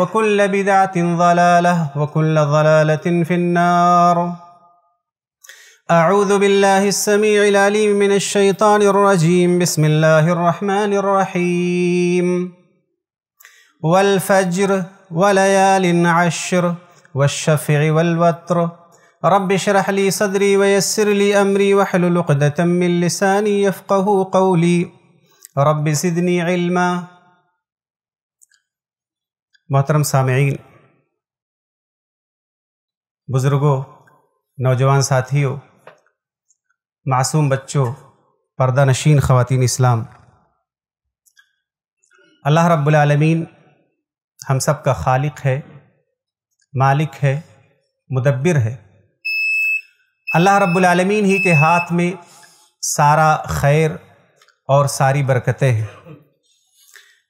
وكل بدعة ضلالة وكل ضلالة في النار أعوذ بالله السميع العليم من الشيطان الرجيم بسم الله الرحمن الرحيم والفجر وليال عشر والشفع والوتر رب اشرح لي صدري ويسر لي أمري واحلل عقدة من لساني يفقه قولي رب زدني علما मोहतरम सामीन बुज़ुर्गों नौजवान साथियों मासूम बच्चों पर्दा नशीन ख़वान इस्लाम अल्लाह रब्लमीन हम सब का खालिक है मालिक है मुदब्बिर है अल्लाह रब्लमीन ही के हाथ में सारा खैर और सारी बरकतें हैं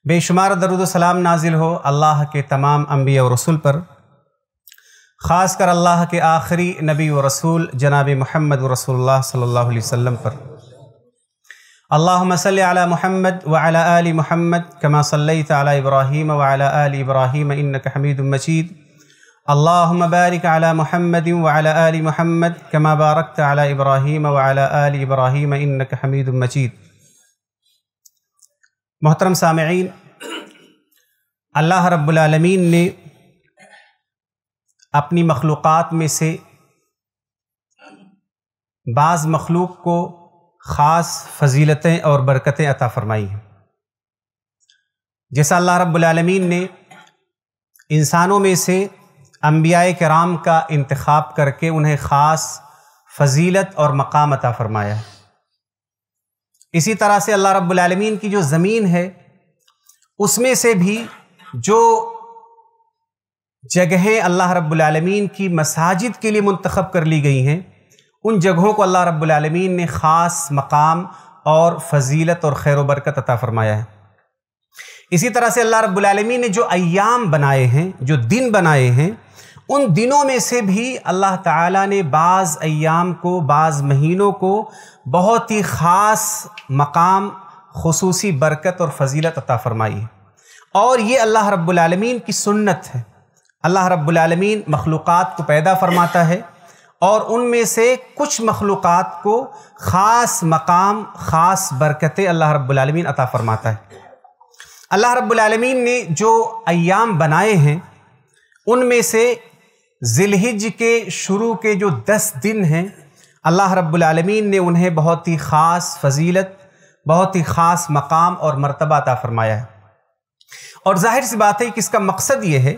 बेशुमार दरुद सलाम नाजिल हो अल्लाह के तमाम अम्बिया और रसूल पर ख़ास कर अल्लाह के आखिरी नबी व रसूल जनाब महमद रसूल सल्ला वसम पर अल्लाम सल महमद वाल महमद कमा सल तब्राहीम इब्राहिम आल इब्राहीम इन हमीद मजीद अल्लाह बारिक आला महमद वाल महमद कमा बारक आला इब्राहीम वाला इन हमीद मजीद मोहतरम सामीन अल्लाह रब्लमीन ने अपनी मखलूक़ में से बाज़ मखलूक को ख़ास फजीलतें और बरकतें अता फ़रमाई हैं जैसा अल्लाह रब्लमीन ने इंसानों में से अम्बिया कराम का इंतखब करके उन्हें ख़ास फजीलत और मकाम अता फ़रमाया है इसी तरह से अल्लाह रब्बुल रबालमीन की जो ज़मीन है उसमें से भी जो जगहें अल्लाह रब्बुल रबालमीन की मसाजिद के लिए मंतखब कर ली गई हैं उन जगहों को अल्लाह रब्बुल रबालमीन ने ख़ास मकाम और फजीलत और खैर बरकत अता फरमाया है इसी तरह से अल्लाह रब्बुल रबालमीन ने जो अयाम बनाए हैं जो दिन बनाए हैं उन दिनों में से भी अल्लाह ताला ने बाज़ अयाम को बाज़ महीनों को बहुत ही ख़ास मकाम खसूस बरकत और फजीलत अता फ़रमाई है और ये अल्लाह रब्बुलमीन की सुन्नत है अल्लाह रब्बुलमीन मखलूक़ात को पैदा फ़रमाता है और उनमें से कुछ मखलूक़ात को ख़ास मकाम ख़ास बरकतें अल्लाह रब्बुलमीन अता फ़रमाता है अल्लाह रब्बुलमीन ने जो अयाम बनाए हैं उनमें से जिलहिज के शुरू के जो दस दिन हैं अल्लाह रब्लमीन ने उन्हें बहुत ही ख़ास फजीलत बहुत ही ख़ास मकाम और मरतबा अता फरमाया है और जाहिर सी बात है कि इसका मकसद ये है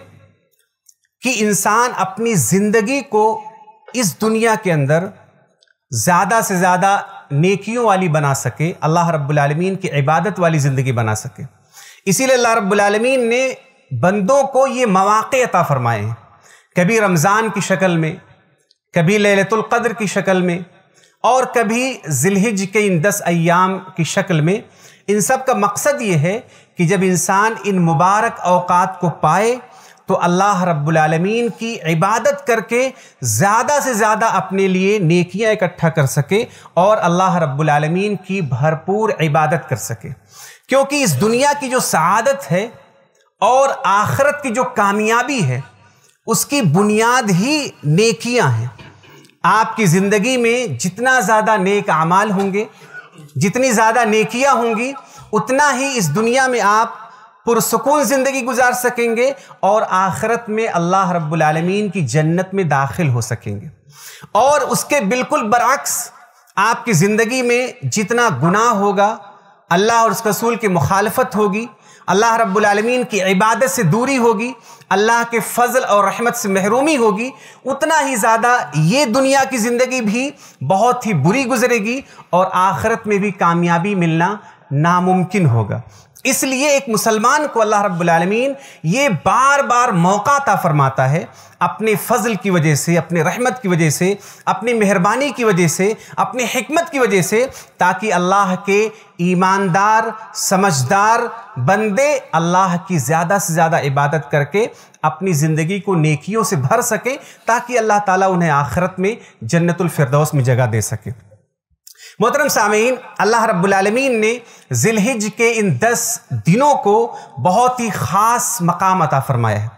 कि इंसान अपनी ज़िंदगी को इस दुनिया के अंदर ज़्यादा से ज़्यादा नेकियों वाली बना सके अल्लाह रब्लमीन की इबादत वाली ज़िंदगी बना सके इसीलिए अल्लाह रब्लमीन ने बंदों को ये मौाक़े अता फ़रमाए हैं कभी रमज़ान की शक्ल में कभी ललतुल्क़द्र की शक्ल में और कभी जिलहिज के इन दस अयाम की शक्ल में इन सब का मकसद ये है कि जब इंसान इन मुबारक अवकात को पाए तो अल्लाह रब्बुलमीन की इबादत करके ज़्यादा से ज़्यादा अपने लिए नेकियां इकट्ठा कर सके और अल्लाह रब्बुलमीन की भरपूर इबादत कर सके क्योंकि इस दुनिया की जो सआदत है और आखरत की जो कामयाबी है उसकी बुनियाद ही नेकियां हैं आपकी ज़िंदगी में जितना ज़्यादा नेक अमाल होंगे जितनी ज़्यादा नेकियां होंगी उतना ही इस दुनिया में आप पुरसकून ज़िंदगी गुजार सकेंगे और आखरत में अल्लाह रब्बुल रबालमीन की जन्नत में दाखिल हो सकेंगे और उसके बिल्कुल बरक्स आपकी ज़िंदगी में जितना गुनाह होगा अल्लाह और उसके रसूल की मुखालफत होगी अल्लाह रब्बुलमीन की इबादत से दूरी होगी अल्लाह के फजल और रहमत से महरूमी होगी उतना ही ज़्यादा ये दुनिया की ज़िंदगी भी बहुत ही बुरी गुजरेगी और आखरत में भी कामयाबी मिलना नामुमकिन होगा इसलिए एक मुसलमान को अल्लाह रब्बुल ये बार बार मौका ता फरमाता है अपने फजल की वजह से अपने रहमत की वजह से अपनी मेहरबानी की वजह से अपनी हमत की वजह से ताकि अल्लाह के ईमानदार समझदार बंदे अल्लाह की ज़्यादा से ज़्यादा इबादत करके अपनी ज़िंदगी को नेकियों से भर सकें ताकि अल्लाह ताला उन्हें आखिरत में जन्नतुल फिरदौस में जगह दे सके मोहतरम सामीन अल्लाह रब्बुलमीन ने जिलहिज के इन दस दिनों को बहुत ही ख़ास मकाम अता फरमाया है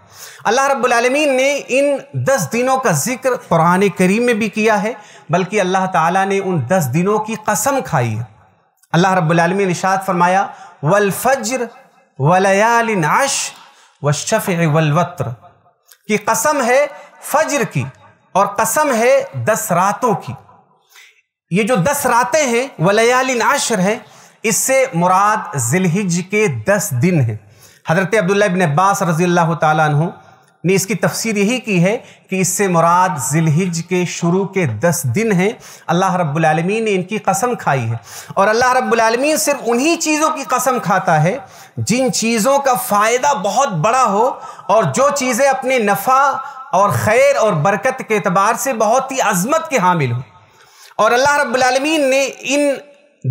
अल्लाह रब्बुलमीन ने इन दस दिनों का जिक्र कुरान करीम में भी किया है बल्कि अल्लाह ताला ने उन दस दिनों की कसम खाई है अल्लाह ने शाद फरमाया वलफ्र वलयाल नाश व शफ़ वलवत्र की कसम है फज्र की और कसम है दस रातों की ये जो दस रातें हैं वलयालिन आशर हैं इससे मुराद जिलहिज के दस दिन हैं हज़रत अब्दुल्ला बिन अब्बास रजी अल्लाह तु ने इसकी तफसीर यही की है कि इससे मुराद जिलहिज के शुरू के दस दिन हैं अल्लाह रब्लमी ने इनकी कसम खाई है और अल्लाह रब्लमी सिर्फ उन्हीं चीज़ों की कसम खाता है जिन चीज़ों का फ़ायदा बहुत बड़ा हो और जो चीज़ें अपने नफ़ा और खैर और बरकत के अतबार से बहुत ही अजमत के हामिल हों और अल्लाह रबालमीन ने इन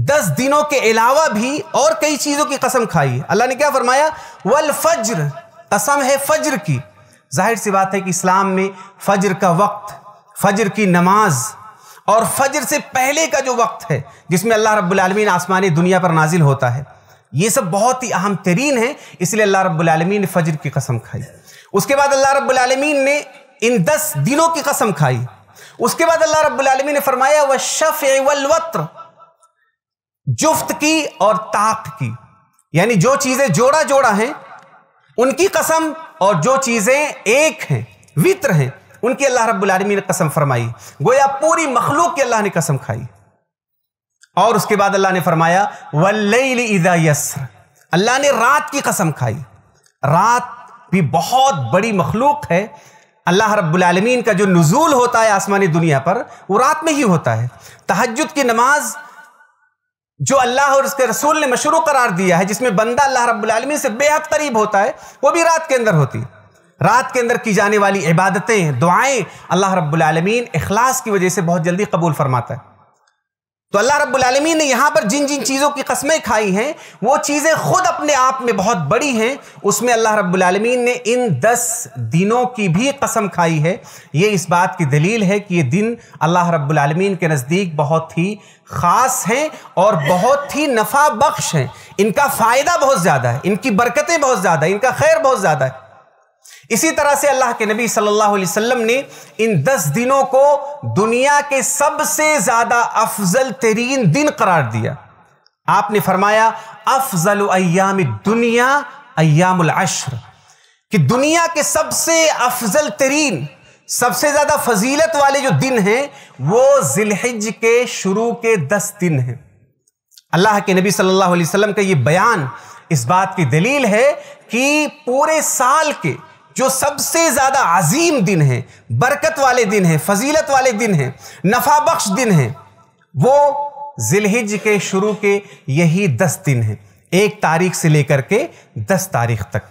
दस दिनों के अलावा भी और कई चीज़ों की कसम खाई अल्लाह ने क्या फरमाया वल फज्र कसम है फज्र की जाहिर सी बात है कि इस्लाम में फज्र का वक्त फज्र की नमाज और फज्र से पहले का जो वक्त है जिसमें अल्लाह रबालमीन आसमानी दुनिया पर नाजिल होता है ये सब बहुत ही अहम तरीन है इसलिए अल्लाह रब्लम ने फज्र की कसम खाई उसके बाद अल्लाह रब्लम ने इन दस दिनों की कसम खाई उसके बाद अल्लाह रब्बुल ने फरमाया वह शफ एवल वत्र जुफ्त की और ताक की यानी जो चीजें जोड़ा जोड़ा हैं उनकी कसम और जो चीजें एक हैं वित्र हैं उनकी अल्लाह रब्बुल आलमीन ने कसम फरमाई गोया पूरी मखलूक की अल्लाह ने कसम खाई और उसके बाद अल्लाह ने फरमाया वल्लईदा यसर अल्लाह ने रात की कसम खाई रात भी बहुत बड़ी मखलूक है अल्लाह रब्बुलमीन का जो नज़ूल होता है आसमानी दुनिया पर वो रात में ही होता है तहजद की नमाज जो अल्लाह और उसके रसूल ने मशरू करार दिया है जिसमें बंदा अल्लाह रब्बुलमी से बेहद करीब होता है वो भी रात के अंदर होती है रात के अंदर की जाने वाली इबादतें दुआएं अल्लाह रब्बुलमीन अखलास की वजह से बहुत जल्दी कबूल फरमाता है तो अल्लाह रब्बुलमी ने यहाँ पर जिन जिन चीज़ों की कस्में खाई हैं वो चीज़ें खुद अपने आप में बहुत बड़ी हैं उसमें अल्लाह रबालमीन ने इन दस दिनों की भी कसम खाई है ये इस बात की दलील है कि ये दिन अल्लाह रब्बुलमीन के नज़दीक बहुत ही ख़ास हैं और बहुत ही नफ़ा बख्श हैं इनका फ़ायदा बहुत ज़्यादा है इनकी बरकतें बहुत ज़्यादा है इनका खैर बहुत ज़्यादा है इसी तरह से अल्लाह के नबी सल्लल्लाहु अलैहि वसल्लम ने इन दस दिनों को दुनिया के सबसे ज्यादा अफजल तरीन दिन करार दिया आपने फरमाया अफजल अयाम दुनिया अयामुल अशर कि दुनिया के सबसे अफजल तरीन सबसे ज्यादा फजीलत वाले जो दिन हैं वो जिलहिज के शुरू के दस दिन हैं अल्लाह के नबी सल्लल्लाहु अलैहि वसल्लम का ये बयान इस बात की दलील है कि पूरे साल के जो सबसे ज़्यादा अजीम दिन है बरकत वाले दिन है फजीलत वाले दिन है नफा बख्श दिन है वो जिलहिज के शुरू के यही दस दिन हैं एक तारीख से लेकर के दस तारीख तक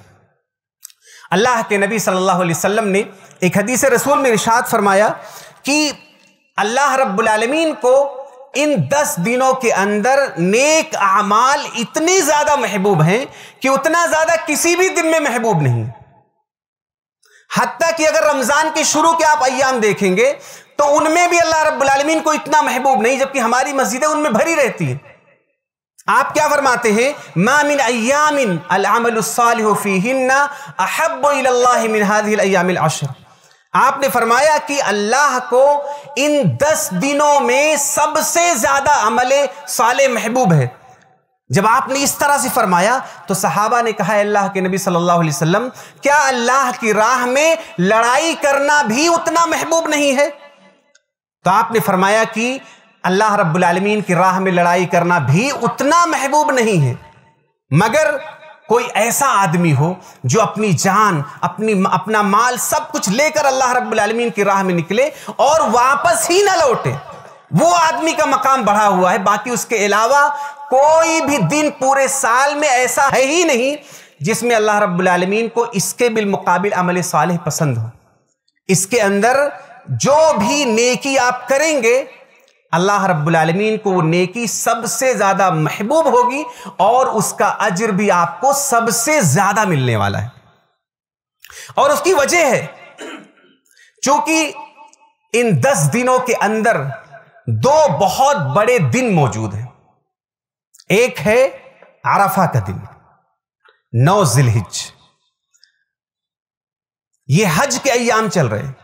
अल्लाह के नबी सल्लल्लाहु अलैहि वसल्लम ने एक हदीस रसूल में इरशाद फरमाया कि अल्लाह रब्बुल को इन दस दिनों के अंदर नेक अमाल इतने ज़्यादा महबूब हैं कि उतना ज़्यादा किसी भी दिन में महबूब नहीं है हत्या कि अगर रमज़ान के शुरू के आप अयाम देखेंगे तो उनमें भी अल्लाह रबालमीन को इतना महबूब नहीं जबकि हमारी मस्जिदें उनमें भरी रहती हैं आप क्या फरमाते हैं मामिन अयामिन अमलफ़ीना अशर आपने फरमाया कि अल्लाह को इन दस दिनों में सबसे ज्यादा अमल साले महबूब है जब आपने इस तरह से फरमाया तो सहाबा ने कहा अल्लाह के नबी सल्लल्लाहु अलैहि वसल्लम क्या अल्लाह की राह में लड़ाई करना भी उतना महबूब नहीं है तो आपने फरमाया कि अल्लाह रब्बुल रबालमीन की राह में लड़ाई करना भी उतना महबूब नहीं है मगर कोई ऐसा आदमी हो जो अपनी जान अपनी अपना माल सब कुछ लेकर अल्लाह रब्बुल की राह में निकले और वापस ही ना लौटे वो आदमी का मकाम बढ़ा हुआ है बाकी उसके अलावा कोई भी दिन पूरे साल में ऐसा है ही नहीं जिसमें अल्लाह रब्लमीन को इसके बिलमुकाबिल अमल साल पसंद हो इसके अंदर जो भी नेकी आप करेंगे अल्लाह रब्लमीन को वो नेकी सबसे ज़्यादा महबूब होगी और उसका अजर भी आपको सबसे ज़्यादा मिलने वाला है और उसकी वजह है चूंकि इन दस दिनों के अंदर दो बहुत बड़े दिन मौजूद हैं एक है आराफा का दिन नौ जिलहिज ये हज के अयाम चल रहे हैं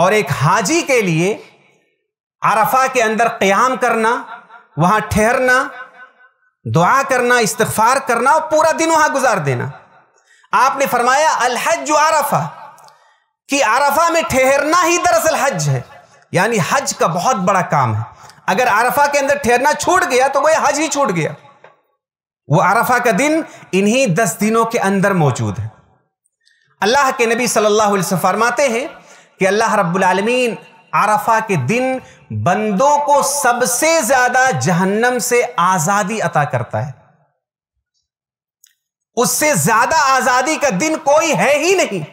और एक हाजी के लिए आराफा के अंदर क्याम करना वहां ठहरना दुआ करना इस्तफार करना और पूरा दिन वहां गुजार देना आपने फरमाया अलहज आराफा कि आराफा में ठहरना ही दरअसल हज है यानी हज का बहुत बड़ा काम है अगर आरफा के अंदर ठहरना छूट गया तो वह हज ही छूट गया वो अरफा का दिन इन्हीं दस दिनों के अंदर मौजूद है अल्लाह के नबी सल्लल्लाहु अलैहि वसल्लम फरमाते हैं कि अल्लाह रब्बुल आलमीन अरफा के दिन बंदों को सबसे ज्यादा जहन्नम से आजादी अता करता है उससे ज्यादा आजादी का दिन कोई है ही नहीं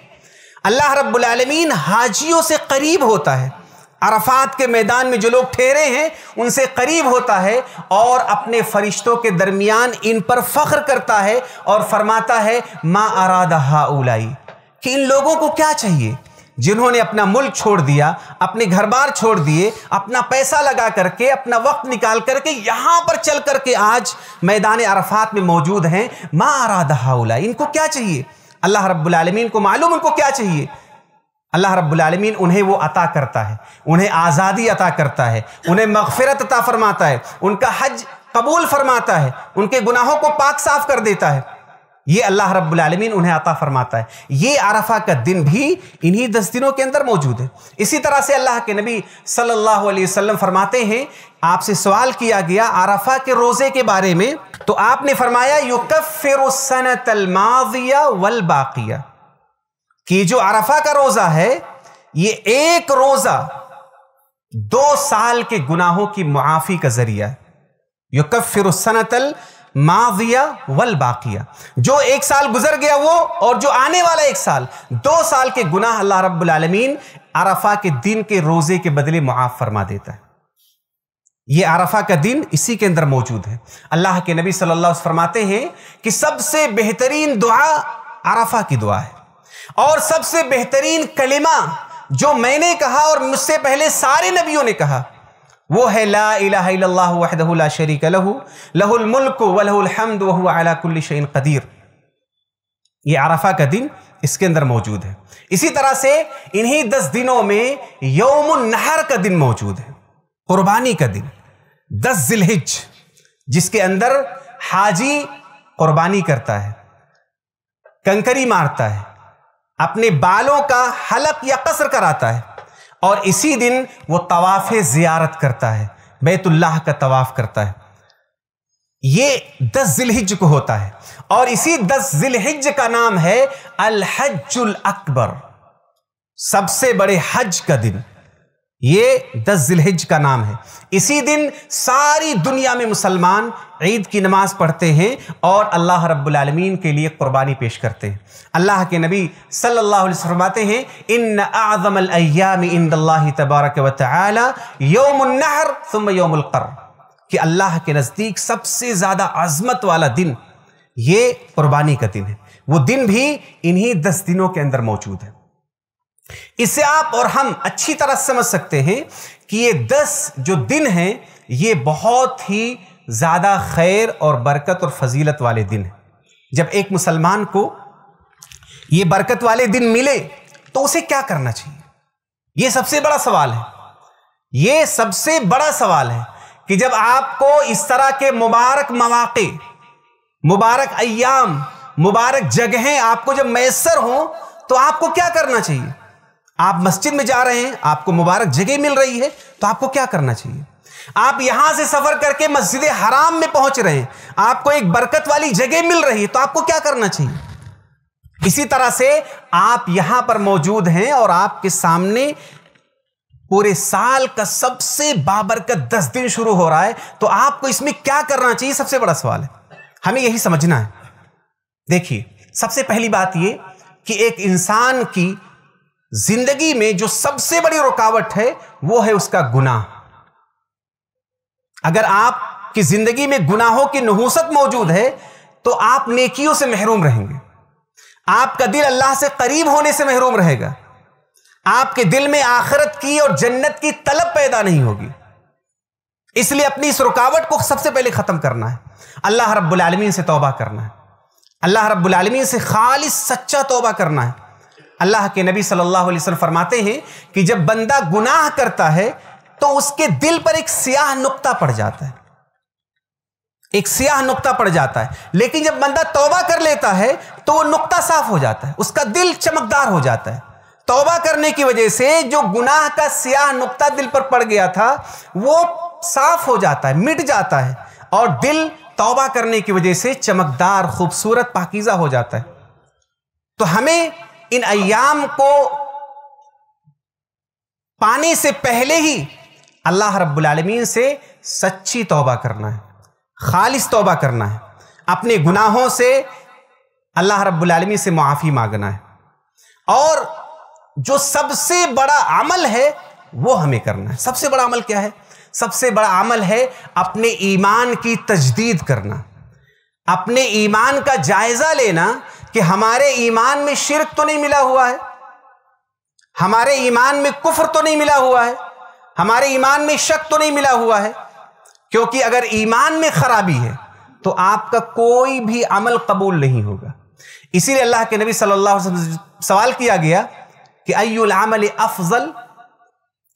अल्लाह रब्बुल आलमीन हाजियों से करीब होता है अरफात के मैदान में जो लोग ठहरे हैं उनसे करीब होता है और अपने फरिश्तों के दरमियान इन पर फख्र करता है और फरमाता है माँ आरादहा उलाई कि इन लोगों को क्या चाहिए जिन्होंने अपना मुल्क छोड़ दिया अपने घर बार छोड़ दिए अपना पैसा लगा करके अपना वक्त निकाल करके यहाँ पर चल करके आज मैदान अरफात में मौजूद हैं माँ आरादहा उलाई इनको क्या चाहिए अल्लाह रब्बुल रबालमीन को मालूम उनको क्या चाहिए अल्लाह रब्बुलमीन उन्हें वो अता करता है उन्हें आज़ादी अता करता है उन्हें मगफरत अता फरमाता है उनका हज कबूल फरमाता है उनके गुनाहों को पाक साफ कर देता है ये अल्लाह रब्बुलमीन उन्हें अता फरमाता है ये आरफा का दिन भी इन्हीं दस दिनों के अंदर मौजूद है इसी तरह से अल्लाह के नबी सल्लल्लाहु अलैहि वसल्लम फरमाते हैं आपसे सवाल किया गया आरफा के रोज़े के बारे में तो आपने फरमाया युकफ़िर सनत वल बाक़िया कि जो अरफा का रोजा है ये एक रोजा दो साल के गुनाहों की मुआफी का जरिया यो कफिर सनतल माविया वल बाकिया जो एक साल गुजर गया वो और जो आने वाला एक साल दो साल के गुनाह अल्लाह रब्बुल आलमीन अरफा के दिन के रोजे के बदले मुआफ फरमा देता है ये अरफा का दिन इसी के अंदर मौजूद है अल्लाह के नबी सल्लल्लाहु अलैहि वसल्लम फरमाते हैं कि सबसे बेहतरीन दुआ अरफा की दुआ है और सबसे बेहतरीन कलिमा जो मैंने कहा और मुझसे पहले सारे नबियों ने कहा वो है ला वहदहु ला शरीक लहू लहुल मुल्क अला कुल्ली अलाकुल्लिशन कदीर ये आरफा का दिन इसके अंदर मौजूद है इसी तरह से इन्हीं दस दिनों में यौम नहर का दिन मौजूद है कुर्बानी का दिन दस जिलहिज जिसके अंदर हाजी कुर्बानी करता है कंकरी मारता है अपने बालों का हलक या कसर कराता है और इसी दिन वो तवाफ़ ज़ियारत करता है बैतुल्लाह का तवाफ़ करता है ये दस जिलहिज को होता है और इसी दस जिलहिज का नाम है अलहजुल अकबर सबसे बड़े हज का दिन ये दस जिलहिज का नाम है इसी दिन सारी दुनिया में मुसलमान ईद की नमाज पढ़ते हैं और अल्लाह रब्बुल के लिए कुर्बानी पेश करते हैं अल्लाह के नबी सल्लल्लाहु अलैहि वसल्लम फरमाते हैं इन आज़म अय्याम इंदल्लाह तबारक व तआला यौमुन्नहर थुम्म कर कि अल्लाह के नज़दीक सबसे ज़्यादा आज़मत वाला दिन ये कुर्बानी का दिन है वो दिन भी इन्हीं दस दिनों के अंदर मौजूद है इससे आप और हम अच्छी तरह समझ सकते हैं कि ये दस जो दिन हैं ये बहुत ही ज़्यादा खैर और बरकत और फजीलत वाले दिन हैं जब एक मुसलमान को ये बरकत वाले दिन मिले तो उसे क्या करना चाहिए ये सबसे बड़ा सवाल है ये सबसे बड़ा सवाल है कि जब आपको इस तरह के मुबारक मौाक़े मुबारक अयाम मुबारक जगहें आपको जब मैसर हों तो आपको क्या करना चाहिए आप मस्जिद में जा रहे हैं आपको मुबारक जगह मिल रही है तो आपको क्या करना चाहिए आप यहां से सफर करके मस्जिद हराम में पहुंच रहे हैं आपको एक बरकत वाली जगह मिल रही है तो आपको क्या करना चाहिए इसी तरह से आप यहां पर मौजूद हैं और आपके सामने पूरे साल का सबसे बाबरकत दस दिन शुरू हो रहा है तो आपको इसमें क्या करना चाहिए सबसे बड़ा सवाल है हमें यही समझना है देखिए सबसे पहली बात यह कि एक इंसान की जिंदगी में जो सबसे बड़ी रुकावट है वो है उसका गुनाह अगर आपकी जिंदगी में गुनाहों की नहूसत मौजूद है तो आप नेकियों से महरूम रहेंगे आपका दिल अल्लाह से करीब होने से महरूम रहेगा आपके दिल में आखिरत की और जन्नत की तलब पैदा नहीं होगी इसलिए अपनी इस रुकावट को सबसे पहले ख़त्म करना है अल्लाह रब्बुल आलमीन से तौबा करना है अल्लाह रब्बुल आलमीन से खालिस सच्चा तौबा करना है अल्लाह के नबी सल्लल्लाहु अलैहि वसल्लम फरमाते हैं कि जब बंदा गुनाह करता है तो उसके दिल पर एक स्याह नुक्ता पड़ जाता है एक स्याह नुक्ता पड़ जाता है लेकिन जब बंदा तौबा कर लेता है तो वो नुक्ता साफ हो जाता है उसका दिल चमकदार हो जाता है तौबा करने की वजह से जो गुनाह का स्याह नुक्ता दिल पर पड़ गया था वो साफ हो जाता है मिट जाता है और दिल तौबा करने की वजह से चमकदार खूबसूरत पाकिजा हो जाता है तो हमें इन अयाम को पाने से पहले ही अल्लाह रब्बुल रबालमीन से सच्ची तौबा करना है खालिस तौबा करना है अपने गुनाहों से अल्लाह रब्बुल रबालमीन से मुआफ़ी मांगना है और जो सबसे बड़ा अमल है वो हमें करना है सबसे बड़ा अमल क्या है सबसे बड़ा अमल है अपने ईमान की तजदीद करना अपने ईमान का जायज़ा लेना कि हमारे ईमान में शिरक तो नहीं मिला हुआ है हमारे ईमान में कुफ्र तो नहीं मिला हुआ है हमारे ईमान में शक तो नहीं मिला हुआ है क्योंकि अगर ईमान में खराबी है तो आपका कोई भी अमल कबूल नहीं होगा इसीलिए अल्लाह के नबी सल्लल्लाहु अलैहि वसल्लम सवाल किया गया कि अयुल अमल अफजल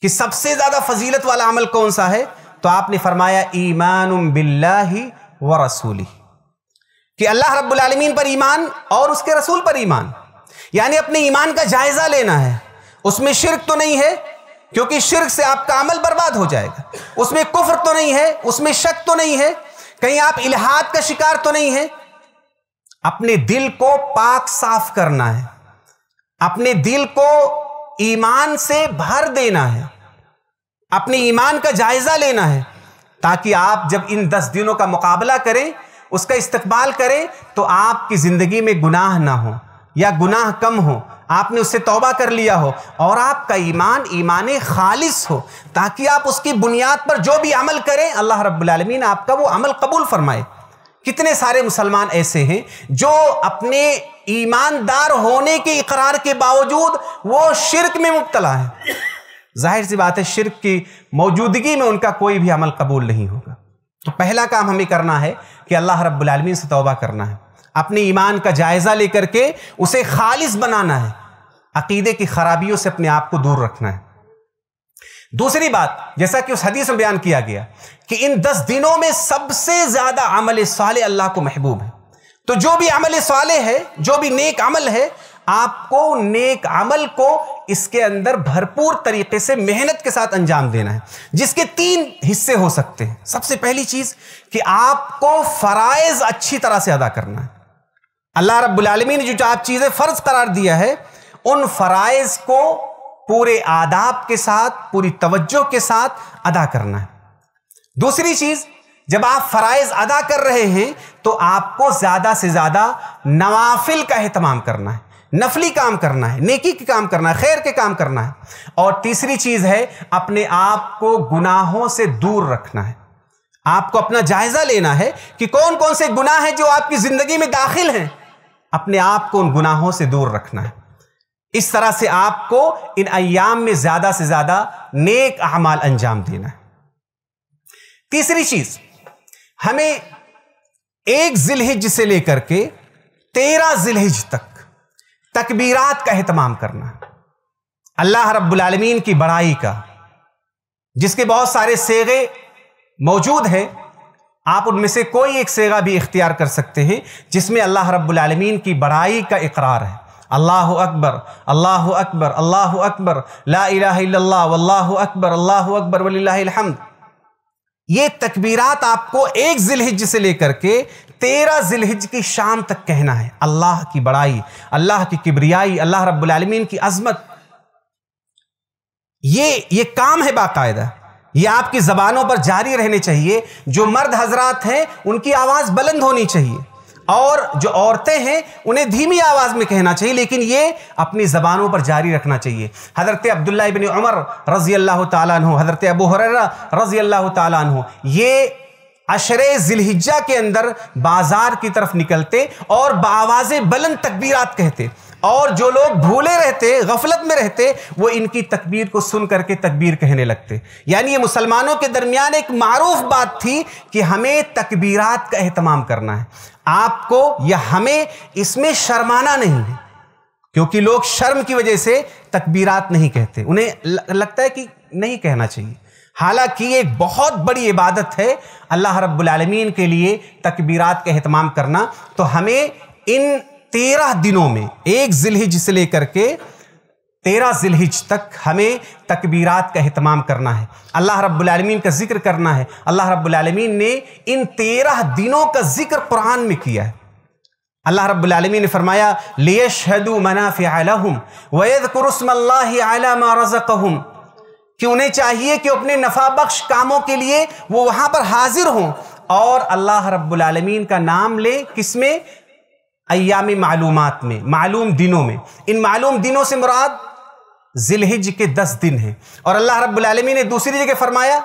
कि सबसे ज्यादा फजीलत वाला अमल कौन सा है तो आपने फरमाया ईमान बिल्ला व रसूली कि अल्लाह रब्बुल आलमीन पर ईमान और उसके रसूल पर ईमान यानी अपने ईमान का जायज़ा लेना है उसमें शिरक तो नहीं है क्योंकि शिरक से आपका अमल बर्बाद हो जाएगा उसमें कुफ्र तो नहीं है उसमें शक तो नहीं है कहीं आप इलाहाद का शिकार तो नहीं है अपने दिल को पाक साफ करना है अपने दिल को ईमान से भर देना है अपने ईमान का जायजा लेना है ताकि आप जब इन दस दिनों का मुकाबला करें उसका इस्तकबाल करें तो आपकी ज़िंदगी में गुनाह ना हो या गुनाह कम हो आपने उससे तौबा कर लिया हो और आपका ईमान ईमान खालिस हो ताकि आप उसकी बुनियाद पर जो भी अमल करें अल्लाह रब्लमीन आपका वो अमल कबूल फरमाए कितने सारे मुसलमान ऐसे हैं जो अपने ईमानदार होने के इकरार के बावजूद वो शिरक में मुबतला है जाहिर सी बात है शिरक की मौजूदगी में उनका कोई भी अमल कबूल नहीं होगा तो पहला काम हमें करना है कि अल्लाह रब्बुलमीन से तोबा करना है अपने ईमान का जायज़ा लेकर के उसे खालिस बनाना है अकीदे की खराबियों से अपने आप को दूर रखना है दूसरी बात जैसा कि उस हदीस में बयान किया गया कि इन दस दिनों में सबसे ज़्यादा अमल साल अल्लाह को महबूब है तो जो भी अमल साल है जो भी नेक अमल है आपको नेक अमल को इसके अंदर भरपूर तरीके से मेहनत के साथ अंजाम देना है जिसके तीन हिस्से हो सकते हैं सबसे पहली चीज कि आपको फराइज अच्छी तरह से अदा करना है अल्लाह रब्बुलमी ने जो आप चीज़ें फ़र्ज करार दिया है उन फ़राइज़ को पूरे आदाब के साथ पूरी तवज्जो के साथ अदा करना है दूसरी चीज़ जब आप फ़राइज़ अदा कर रहे हैं तो आपको ज़्यादा से ज़्यादा नवाफिल का अहतमाम करना है नफली काम करना है नेकी के काम करना है खैर के काम करना है और तीसरी चीज है अपने आप को गुनाहों से दूर रखना है आपको अपना जायजा लेना है कि कौन कौन से गुनाह हैं जो आपकी जिंदगी में दाखिल हैं अपने आप को उन गुनाहों से दूर रखना है इस तरह से आपको इन अयाम में ज्यादा से ज्यादा नेक अमाल अंजाम देना है तीसरी चीज हमें एक जिलहिज से लेकर के तेरह जिलहिज तक तकबीरात का अहतमाम करना अल्लाह रब्बुलमीन की बड़ाई का जिसके बहुत सारे सेगे मौजूद हैं आप उनमें से कोई एक सेगा भी इख्तियार कर सकते हैं जिसमें अल्लाह रब्बुलमीन की बड़ाई का इकरार है अल्लाह अकबर अल्लाह अकबर अल्लाह अकबर ला इलाह वल्लाह अकबर अल्लाह अकबर वलीहमद ये तकबीरात आपको एक जिलहिज से लेकर के तेरह जिलहिज की शाम तक कहना है अल्लाह की बड़ाई अल्लाह की किबरियाई अल्लाह रब्बुल की अजमत ये ये काम है बाकायदा ये आपकी जबानों पर जारी रहने चाहिए जो मर्द हजरात हैं उनकी आवाज बुलंद होनी चाहिए और जो औरतें हैं उन्हें धीमी आवाज़ में कहना चाहिए लेकिन ये अपनी ज़बानों पर जारी रखना चाहिए हज़रत अब्दुल्ला इबन उमर रज़ी अल्लाह तु हज़रत अबू हुररा रज़ी अल्लाह तु ये अशरे जिलहिज्जा के अंदर बाजार की तरफ निकलते और बावाज़े बुलंद तकबीरात कहते और जो लोग भूले रहते गफलत में रहते वो इनकी तकबीर को सुन करके तकबीर कहने लगते यानी ये मुसलमानों के दरमियान एक मरूफ बात थी कि हमें तकबीरात का अहतमाम करना है आपको या हमें इसमें शर्माना नहीं है क्योंकि लोग शर्म की वजह से तकबीरात नहीं कहते उन्हें लगता है कि नहीं कहना चाहिए हालांकि एक बहुत बड़ी इबादत है अल्लाह रब्बुल रबालमीन के लिए तकबीरात का अहतमाम करना तो हमें इन तेरह दिनों में एक जिलहिज से लेकर के तेरह जिलहिज तक हमें तकबीरात का अहतमाम करना है अल्लाह रब्बुलमीन का जिक्र करना है अल्लाह रब्बुलमीन ने इन तेरह दिनों का जिक्र कुरान में किया है अल्लाह रब्बुलमीन ने फरमाया लेशहदु मनाफ़ वैद कुरसम कि उन्हें चाहिए कि अपने नफा बख्श कामों के लिए वो वहाँ पर हाजिर हों और अल्लाह रब्बुलमीन का नाम ले किसमें अयाम मालूम में मालूम दिनों में इन मालूम दिनों से मुराद जिलहिज के दस दिन हैं और अल्लाह रब्लमी ने दूसरी जगह फरमाया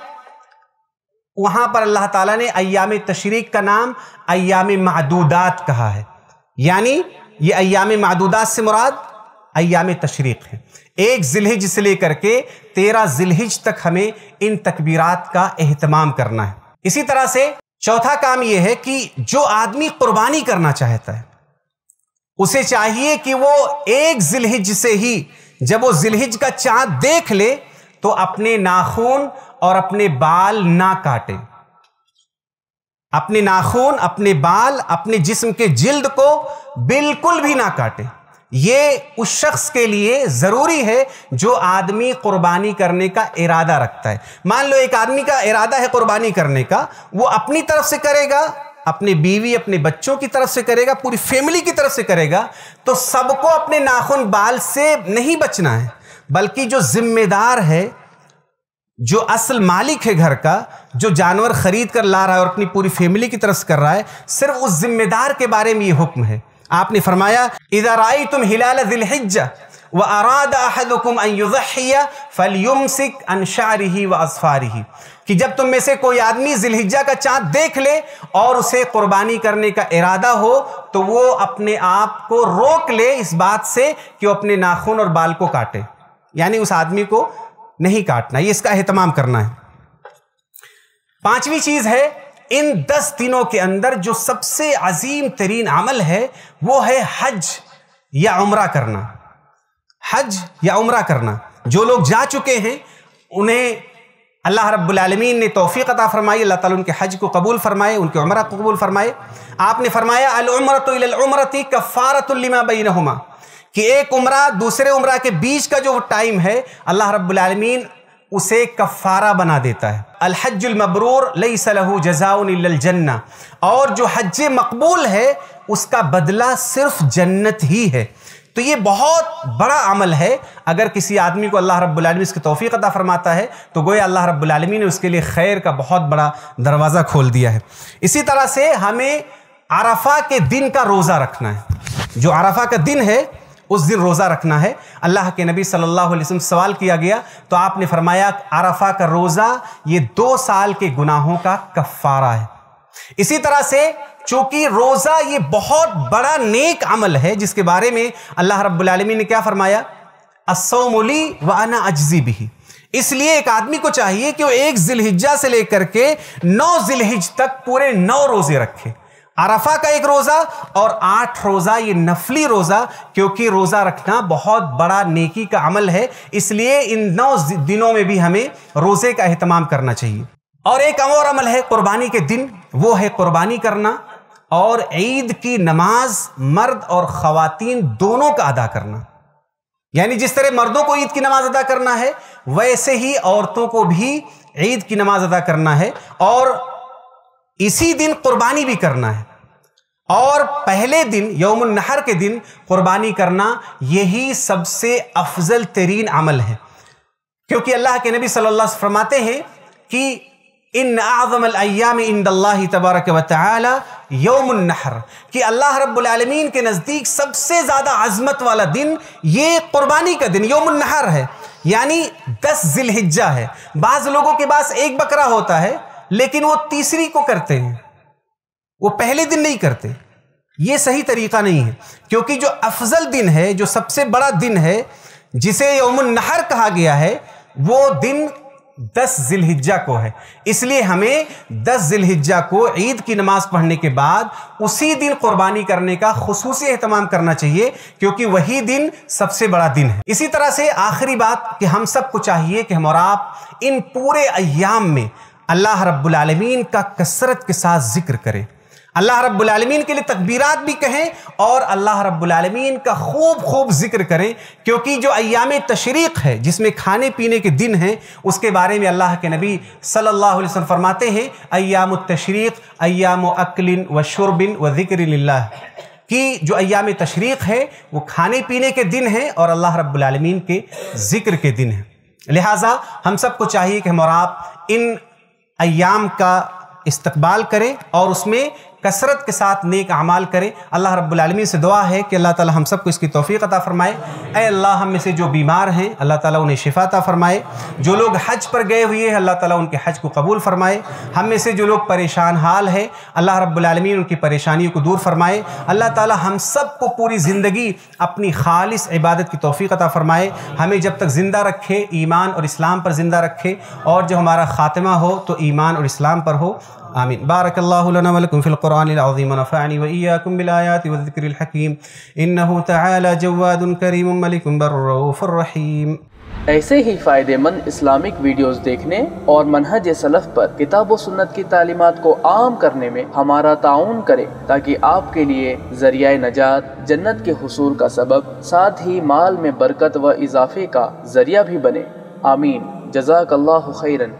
वहाँ पर अल्लाह ताला ने अयाम तशरीक का नाम अयाम महदूदात कहा है यानी ये अयाम महदूदात से मुराद अयाम तशरीक है एक जिलहिज से लेकर के तेरह जिलहिज तक हमें इन तकबीरात का अहतमाम करना है इसी तरह से चौथा काम यह है कि जो आदमी कुर्बानी करना चाहता है उसे चाहिए कि वो एक जिलहिज से ही जब वो जिलहिज का चांद देख ले तो अपने नाखून और अपने बाल ना काटे अपने नाखून अपने बाल अपने जिस्म के जिल्द को बिल्कुल भी ना काटे ये उस शख्स के लिए ज़रूरी है जो आदमी कुर्बानी करने का इरादा रखता है मान लो एक आदमी का इरादा है कुर्बानी करने का वो अपनी तरफ से करेगा अपने बीवी अपने बच्चों की तरफ से करेगा पूरी फैमिली की तरफ से करेगा तो सबको अपने नाखून बाल से नहीं बचना है बल्कि जो जिम्मेदार है जो असल मालिक है घर का जो जानवर खरीद कर ला रहा है और अपनी पूरी फैमिली की तरफ से कर रहा है सिर्फ उस जिम्मेदार के बारे में ये हुक्म है आपने फरमाया आई तुम हिलाल दिलहिजा व अराद अहदुकुम अन अनशारी व असफारी कि जब तुम में से कोई आदमी जिलहिजा का चांद देख ले और उसे कुर्बानी करने का इरादा हो तो वो अपने आप को रोक ले इस बात से कि वो अपने नाखून और बाल को काटे यानी उस आदमी को नहीं काटना ये इसका अहतमाम करना है पांचवी चीज है इन दस दिनों के अंदर जो सबसे अजीम तरीन अमल है वो है हज या उम्र करना हज या उम्र करना जो लोग जा चुके हैं उन्हें अल्लाह रब्बुलमीन ने तोफ़ी अता फ़रमाई अल्लाह ताली उनके हज को कबूल फ़रमाए उनके उम्र को कबूल फ़रमाए आपने फ़रमाया कफ़ारतलिमा कफ़ारतलमा बैनहुमा कि एक उम्र दूसरे उम्र के बीच का जो टाइम है अल्लाह रब्लमीन उसे कफ़ारा बना देता है अलहजुलमबरूर लई सलहू जजाउनजन्ना और जो हज मकबूल है उसका बदला सिर्फ जन्नत ही है तो ये बहुत बड़ा अमल है अगर किसी आदमी को अल्लाह रब्बुलमी इसकी तोफ़ी अदा फ़रमाता है तो गोया अल्लाह रब्बुलमी ने उसके लिए खैर का बहुत बड़ा दरवाज़ा खोल दिया है इसी तरह से हमें आराफा के दिन का रोज़ा रखना है जो आरफा का दिन है उस दिन रोज़ा रखना है अल्लाह के नबी सल्लल्लाहु अलैहि वसल्लम सवाल किया गया तो आपने फरमाया आरफा का रोज़ा ये दो साल के गुनाहों का कफ़ारा है इसी तरह से चूंकि रोज़ा ये बहुत बड़ा नेक अमल है जिसके बारे में अल्लाह रब्बुल ने क्या फरमाया असोमली व अना अज्जी भी इसलिए एक आदमी को चाहिए कि वो एक जिलहिज्जा से लेकर के नौ जिलहिज तक पूरे नौ रोजे रखे अरफा का एक रोज़ा और आठ रोज़ा ये नफली रोज़ा क्योंकि रोज़ा रखना बहुत बड़ा नेकी का अमल है इसलिए इन नौ दिनों में भी हमें रोज़े का अहतमाम करना चाहिए और एक और अमल है कुर्बानी के दिन वो है कुर्बानी करना और ईद की नमाज मर्द और खातन दोनों का अदा करना यानी जिस तरह मर्दों को ईद की नमाज अदा करना है वैसे ही औरतों को भी ईद की नमाज अदा करना है और इसी दिन कुर्बानी भी करना है और पहले दिन यौम नहर के दिन कुर्बानी करना यही सबसे अफजल तरीन अमल है क्योंकि अल्लाह के नबी सल्लल्लाहु अलैहि वसल्लम फरमाते हैं कि इन आज़म इन तबारक यौमनहर कि अल्लाह रबालमीन के नज़दीक सबसे ज़्यादा आज़मत वाला दिन ये क़ुरबानी का दिन नहर है यानी दस जिलहिज्जा है बाज़ लोगों के पास एक बकरा होता है लेकिन वो तीसरी को करते हैं वो पहले दिन नहीं करते ये सही तरीका नहीं है क्योंकि जो अफजल दिन है जो सबसे बड़ा दिन है जिसे नहर कहा गया है वो दिन दस जिलहिज्जा को है इसलिए हमें दस जिलहिज्जा को ईद की नमाज पढ़ने के बाद उसी दिन कुर्बानी करने का खसूस अहतमाम करना चाहिए क्योंकि वही दिन सबसे बड़ा दिन है इसी तरह से आखिरी बात कि हम सबको चाहिए कि हम और आप इन पूरे अयाम में अल्लाह रब्बुल रबालमीन का कसरत के साथ जिक्र करें अल्लाह रब्बुलमीन के लिए तकबीरात भी कहें और अल्लाह रब्बुलमीन का खूब खूब जिक्र करें क्योंकि जो अयाम तशरीक है जिसमें खाने पीने के दिन हैं उसके बारे में अल्लाह के नबी सल्लल्लाहु अलैहि वसल्लम फरमाते हैं अयाम तशरीक अयाम अक्लिन व शुरबिन व जिक्र कि जो अयाम तशरीक है वो खाने पीने के दिन हैं और अल्लाह रब्बुलमीन के ज़िक्र के दिन हैं लिहाजा हम सबको चाहिए कि हम और आप इन अयाम का इस्तकबाल करें और उसमें कसरत के साथ नेक अमाल करें अल्लाह रब्बुल से दुआ है कि अल्लाह ताला हम सबको इसकी तोफ़ी अता फ़रमाए ए अल्लाह हम में से जो बीमार हैं अल्लाह ताला उन्हें शिफा अता फ़रमाए जो लोग हज पर गए हुए हैं अल्लाह ताला उनके हज को कबूल फ़रमाए हम में से जो लोग परेशान हाल है अल्लाह रब्बुल उनकी परेशानियों को दूर फ़रमाए अल्लाह ताला हम सबको पूरी ज़िंदगी अपनी खालिस इबादत की तोफ़ी अता फ़रमाए हमें जब तक ज़िंदा रखे ईमान और इस्लाम पर ज़िंदा रखे और जो हमारा ख़ात्मा हो तो ईमान और इस्लाम पर हो آمين بارك الله لنا ولكم आमीन बारक लना वलकुम फ़िलकुरानज़ीम नफ़ानी वैयाकुम बिलायात वज़िक्रकीम इन तला जवाद करीम मलिकम الرحيم ऐसे ही फ़ायदेमंद इस्लामिक वीडियोस देखने और मनहज सलफ़ पर किताब सुन्नत की तालीमत को आम करने में हमारा ताउन करें ताकि आपके लिए जरिया नजात जन्नत के हसूल का सबब साथ ही माल में बरकत व इजाफे का जरिया भी बने आमीन जजाक खैरन